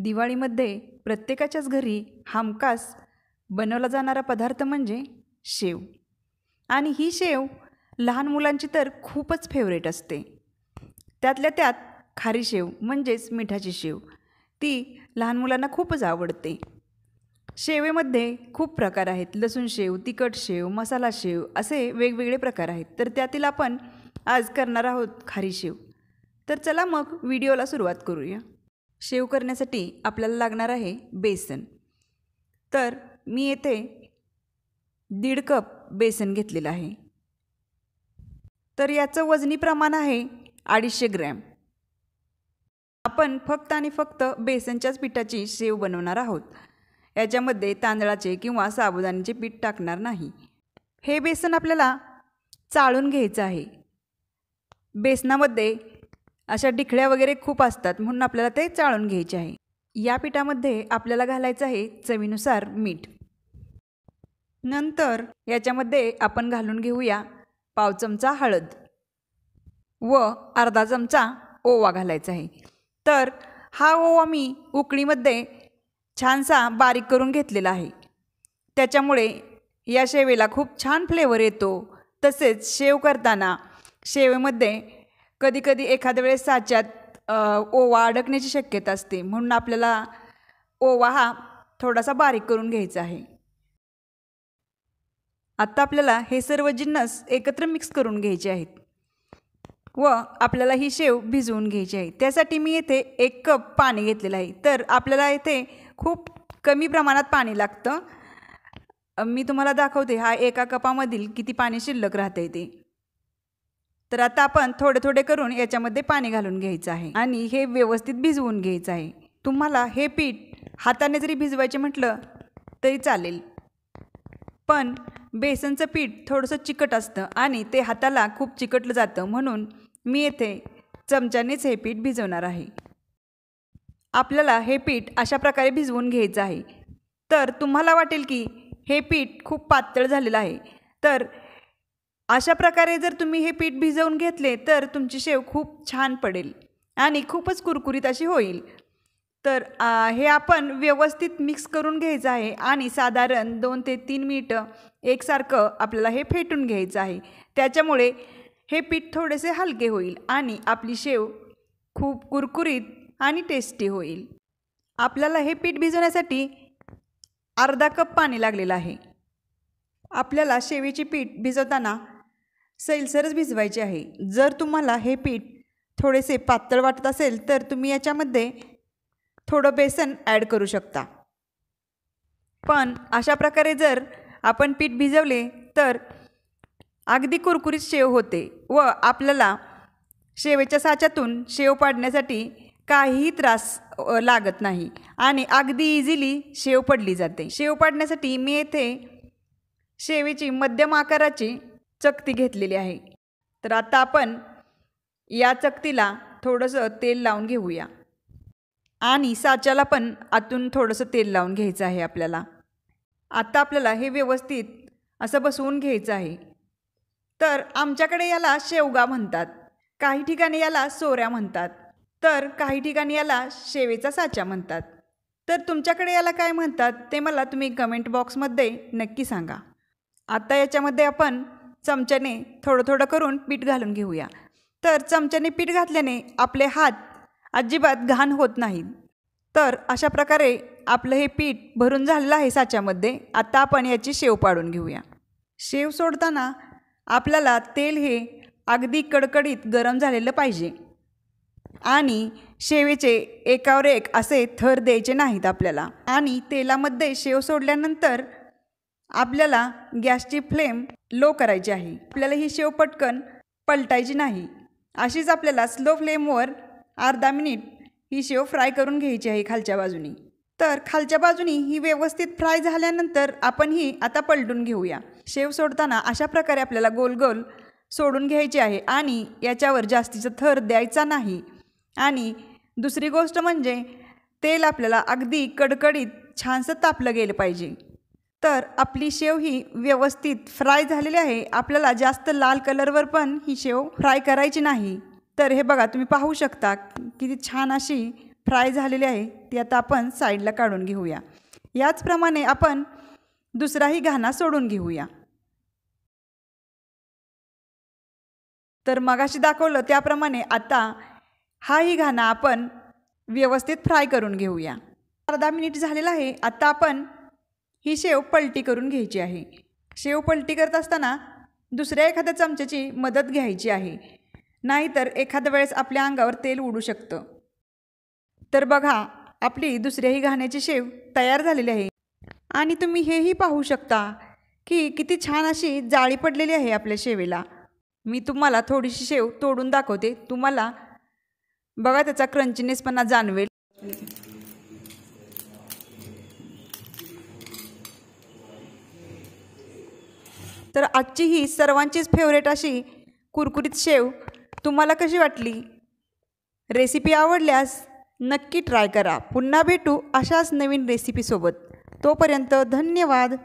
दिवाळीमध्ये प्रत्येकाच्याच घरी हमखास बनवला जाणारा पदार्थ म्हणजे शेव आणि ही शेव लहान मुलांची तर खूपच फेवरेट असते त्यातल्या त्यात खारी शेव म्हणजेच मिठाची शेव ती लहान मुलांना खूपच आवडते शेवेमध्ये खूप प्रकार आहेत लसूण शेव तिखट शेव मसाला शेव असे वेगवेगळे प्रकार आहेत तर त्यातील आपण आज करणार आहोत खारी शेव तर चला मग व्हिडिओला सुरुवात करूया शेव करण्यासाठी आपल्याला लागणार आहे बेसन तर मी येथे दीड कप बेसन घेतलेलं आहे तर याचं वजनी प्रमाण आहे अडीचशे ग्रॅम आपण फक्त आणि फक्त बेसनच्याच पिठाची शेव बनवणार आहोत याच्यामध्ये तांदळाचे किंवा साबुदाण्याचे पीठ टाकणार नाही हे बेसन आपल्याला चाळून घ्यायचं आहे बेसनामध्ये अशा डिखळ्या वगैरे खूप असतात म्हणून आपल्याला ते चाळून घ्यायचे आहे या पिठामध्ये आपल्याला घालायचं आहे चवीनुसार मीठ नंतर याच्यामध्ये आपण घालून घेऊया पाव चमचा हळद व अर्धा चमचा ओवा घालायचा आहे तर हा ओवा मी उकळीमध्ये छानसा बारीक करून घेतलेला आहे त्याच्यामुळे या शेवेला खूप छान फ्लेवर येतो तसेच शेव करताना शेवेमध्ये कधीकधी एखाद्या वेळेस साच्यात ओवा अडकण्याची शक्यता असते म्हणून आपल्याला ओवा हा थोडासा बारीक करून घ्यायचा आहे आत्ता आपल्याला हे सर्व जिन्नस एकत्र मिक्स करून घ्यायचे आहेत व आपल्याला ही शेव भिजवून घ्यायची आहे त्यासाठी मी येथे एक कप पाणी घेतलेलं आहे तर आपल्याला येथे खूप कमी प्रमाणात पाणी लागतं मी तुम्हाला दाखवते हा एका कपामधील किती पाणी शिल्लक राहतं आहे ते तर आता आपण थोडे थोडे करून याच्यामध्ये पाणी घालून घ्यायचं आहे आणि हे व्यवस्थित भिजवून घ्यायचं आहे तुम्हाला हे पीठ हाताने जरी भिजवायचे म्हटलं तरी चालेल पण बेसनचं पीठ थोडंसं चिकट असतं आणि ते हाताला खूप चिकटलं जातं म्हणून मी येथे चमच्यानेच हे पीठ भिजवणार आहे आपल्याला हे पीठ अशा प्रकारे भिजवून घ्यायचं आहे तर तुम्हाला वाटेल की हे पीठ खूप पातळ झालेलं आहे तर अशा प्रकारे जर तुम्ही हे पीठ भिजवून घेतले तर तुमची शेव खूप छान पडेल आणि खूपच कुरकुरीत अशी होईल तर आ, हे आपण व्यवस्थित मिक्स करून घ्यायचं आहे आणि साधारण दोन ते तीन मिनटं एकसारखं आपल्याला हे फेटून घ्यायचं आहे त्याच्यामुळे हे पीठ थोडेसे हलके होईल आणि आपली शेव खूप कुरकुरीत आणि टेस्टी होईल आपल्याला हे पीठ भिजवण्यासाठी अर्धा कप पाणी लागलेलं आहे आपल्याला शेवीचे पीठ भिजवताना सैलसरच भिजवायचे आहे जर तुम्हाला हे पीठ थोडेसे पातळ वाटत असेल तर तुम्ही याच्यामध्ये थोडं बेसन ॲड करू शकता पण अशा प्रकारे जर आपण पीठ भिजवले तर अगदी कुरकुरीत शेव होते व आपल्याला शेवेच्या साच्यातून शेव पाडण्यासाठी काहीही त्रास लागत नाही आणि अगदी इझिली शेव पडली जाते शेव पाडण्यासाठी मी येथे शेवेची मध्यम आकाराची चकती घेतलेली आहे तर आता आपण या चकतीला थोडंसं तेल लावून घेऊया आणि साच्याला पण आतून थोडंसं तेल लावून घ्यायचं आहे आपल्याला आता आपल्याला हे व्यवस्थित असं बसवून घ्यायचं आहे तर आमच्याकडे याला शेवगा म्हणतात काही ठिकाणी याला सोऱ्या म्हणतात तर काही ठिकाणी याला शेवेचा साचा म्हणतात तर तुमच्याकडे याला काय म्हणतात ते मला तुम्ही कमेंट बॉक्समध्ये नक्की सांगा आता याच्यामध्ये आपण चमच्याने थोडं थोडं करून पीठ घालून घेऊया तर चमच्याने पीठ घातल्याने आपले हात अजिबात घाण होत नाहीत तर अशा प्रकारे आपलं हे पीठ भरून झालेलं आहे साच्यामध्ये आता आपण याची शेव पाडून घेऊया शेव सोडताना आपल्याला तेल हे अगदी कडकडीत गरम झालेलं पाहिजे आणि शेवेचे एकावर एक असे थर द्यायचे नाहीत आपल्याला आणि तेलामध्ये शेव सोडल्यानंतर आपल्याला गॅसची फ्लेम लो करायची आहे आपल्याला ही शेव पटकन पलटायची नाही अशीच आपल्याला स्लो फ्लेमवर अर्धा मिनिट ही शेव फ्राय करून घ्यायची आहे खालच्या बाजूनी तर खालच्या बाजूनी ही व्यवस्थित फ्राय झाल्यानंतर आपण ही आता पलटून घेऊया शेव सोडताना अशा प्रकारे आपल्याला गोल गोल सोडून घ्यायची आहे आणि याच्यावर जास्तीचा थर द्यायचा नाही आणि दुसरी गोष्ट म्हणजे तेल आपल्याला अगदी कडकडीत छानसं तापलं गेलं पाहिजे तर आपली शेव ही व्यवस्थित फ्राय झालेली आहे आपल्याला जास्त लाल कलरवर पण ही शेव फ्राय करायची नाही तर हे बघा तुम्ही पाहू शकता किती छान अशी फ्राय झालेली आहे ती आता आपण साईडला काढून घेऊया याचप्रमाणे आपण दुसराही घाणा सोडून घेऊया तर मगाशी दाखवलं त्याप्रमाणे आता हाही घाणा आपण व्यवस्थित फ्राय करून घेऊया अर्धा मिनिट झालेला आहे आता आपण ही शेव पलटी करून घ्यायची आहे शेव पलटी करत असताना दुसऱ्या एखाद्या चमच्याची मदत घ्यायची आहे नाहीतर एखाद्या वेळेस आपल्या अंगावर तेल उडू शकतं तर बघा आपली दुसऱ्याही घाण्याची शेव तयार झालेली आहे आणि तुम्ही हेही पाहू शकता की किती छान अशी जाळी पडलेली आहे आपल्या शेवेला मी तुम्हाला थोडीशी शेव तोडून दाखवते तुम्हाला बघा त्याचा क्रंचीनेस पण जाणवेल तर आजची ही सर्वांचीच फेवरेट अशी कुरकुरीत शेव तुम्हाला कशी वाटली रेसिपी आवडल्यास नक्की ट्राय करा पुन्हा भेटू अशाच नवीन रेसिपीसोबत तोपर्यंत धन्यवाद